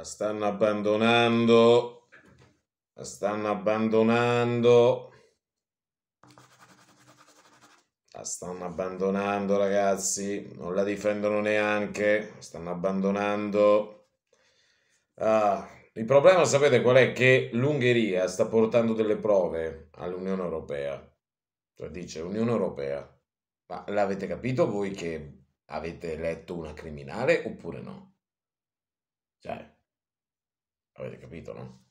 La stanno abbandonando. La stanno abbandonando. La stanno abbandonando, ragazzi. Non la difendono neanche. La stanno abbandonando. Ah, il problema, sapete qual è? Che l'Ungheria sta portando delle prove all'Unione Europea. Cioè dice Unione Europea. Ma l'avete capito voi che avete letto una criminale oppure no? Cioè, Avete capito, no?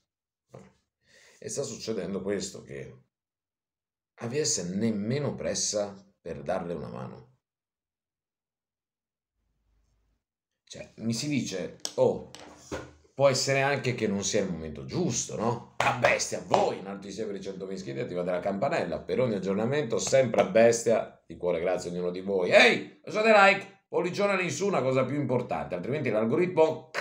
E sta succedendo questo, che AVS nemmeno pressa per darle una mano. Cioè, mi si dice, oh, può essere anche che non sia il momento giusto, no? A bestia, voi, in alto insieme per i 100.000 iscritti, attivate la campanella per ogni aggiornamento, sempre a bestia, di cuore grazie a ognuno di voi. Ehi, lasciate like, pollicione su, una cosa più importante, altrimenti l'algoritmo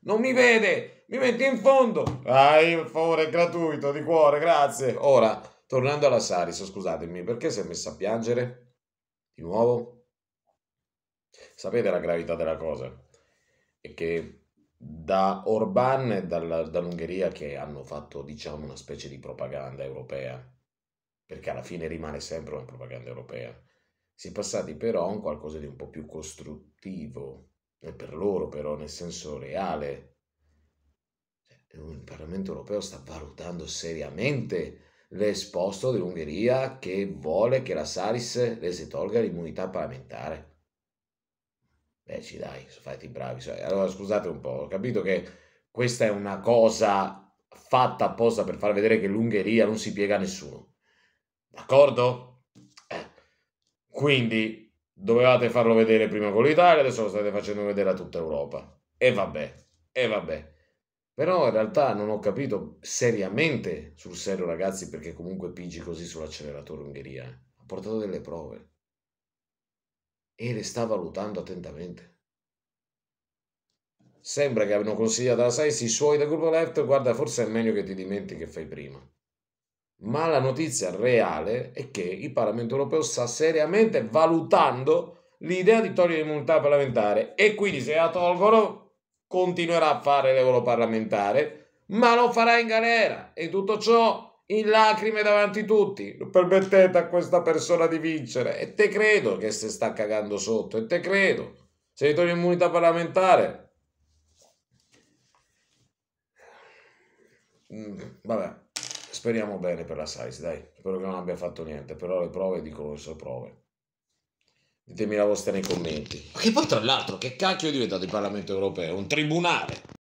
non mi vede, mi metti in fondo. ah, il favore è gratuito, di cuore, grazie. Ora, tornando alla Saris, scusatemi, perché si è messa a piangere? Di nuovo? Sapete la gravità della cosa? È che da Orban e dall'Ungheria che hanno fatto, diciamo, una specie di propaganda europea, perché alla fine rimane sempre una propaganda europea. Si è passati però a un qualcosa di un po' più costruttivo, per loro però, nel senso reale, il Parlamento europeo sta valutando seriamente l'esposto dell'Ungheria che vuole che la Salis le si tolga l'immunità parlamentare. Beh, ci dai, i bravi. Allora, scusate un po', ho capito che questa è una cosa fatta apposta per far vedere che l'Ungheria non si piega a nessuno. D'accordo? Eh. Quindi dovevate farlo vedere prima con l'Italia, adesso lo state facendo vedere a tutta Europa. E vabbè, e vabbè. Però in realtà non ho capito seriamente, sul serio ragazzi, perché comunque pigi così sull'acceleratore Ungheria. Eh. Ha portato delle prove e le sta valutando attentamente. Sembra che abbiano consigliato alla SAIS i suoi del gruppo left, guarda forse è meglio che ti dimentichi che fai prima. Ma la notizia reale è che il Parlamento europeo sta seriamente valutando l'idea di togliere l'immunità parlamentare e quindi se la tolgono continuerà a fare l'europarlamentare, ma lo farà in galera e tutto ciò in lacrime davanti a tutti. Permettete a questa persona di vincere e te credo che si sta cagando sotto e te credo. Se gli togli immunità parlamentare. Mm, vabbè, speriamo bene per la SAIS, dai. Spero che non abbia fatto niente, però le prove dicono le sue prove ditemi la vostra nei commenti. Che poi tra l'altro che cacchio è diventato il Parlamento Europeo? Un tribunale.